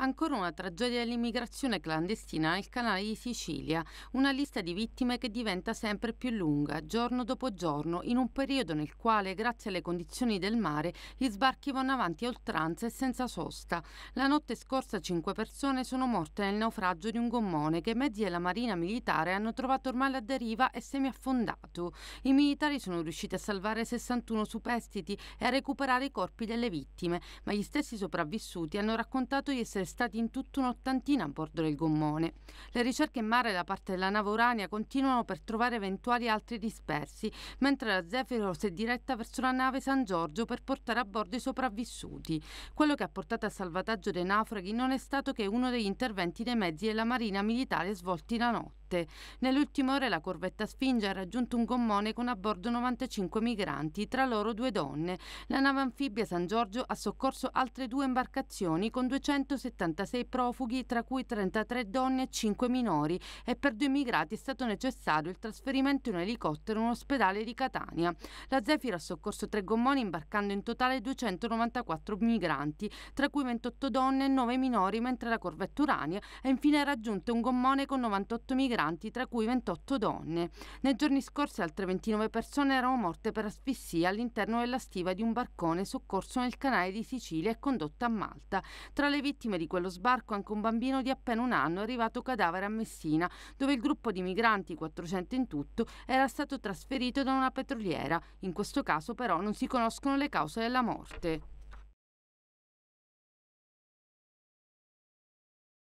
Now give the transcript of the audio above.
Ancora una tragedia dell'immigrazione clandestina nel canale di Sicilia, una lista di vittime che diventa sempre più lunga, giorno dopo giorno, in un periodo nel quale, grazie alle condizioni del mare, gli sbarchi vanno avanti a oltranza e senza sosta. La notte scorsa cinque persone sono morte nel naufragio di un gommone che mezzi della Marina Militare hanno trovato ormai a deriva e semiaffondato. I militari sono riusciti a salvare 61 superstiti e a recuperare i corpi delle vittime, ma gli stessi sopravvissuti hanno raccontato di essere stati in tutto un'ottantina a bordo del gommone. Le ricerche in mare da parte della nave Urania continuano per trovare eventuali altri dispersi, mentre la Zefiro si è diretta verso la nave San Giorgio per portare a bordo i sopravvissuti. Quello che ha portato al salvataggio dei naufraghi non è stato che uno degli interventi dei mezzi della Marina Militare svolti la notte morte. Nell'ultima ora la corvetta Sfinge ha raggiunto un gommone con a bordo 95 migranti, tra loro due donne. La nave anfibia San Giorgio ha soccorso altre due imbarcazioni con 276 profughi, tra cui 33 donne e 5 minori e per due immigrati è stato necessario il trasferimento in un elicottero in un ospedale di Catania. La Zefiro ha soccorso tre gommoni imbarcando in totale 294 migranti, tra cui 28 donne e 9 minori, mentre la corvetta Urania ha infine raggiunto un gommone con 98 migranti migranti, tra cui 28 donne. Nei giorni scorsi altre 29 persone erano morte per asfissia all'interno della stiva di un barcone soccorso nel canale di Sicilia e condotto a Malta. Tra le vittime di quello sbarco anche un bambino di appena un anno arrivato cadavere a Messina, dove il gruppo di migranti, 400 in tutto, era stato trasferito da una petroliera. In questo caso però non si conoscono le cause della morte.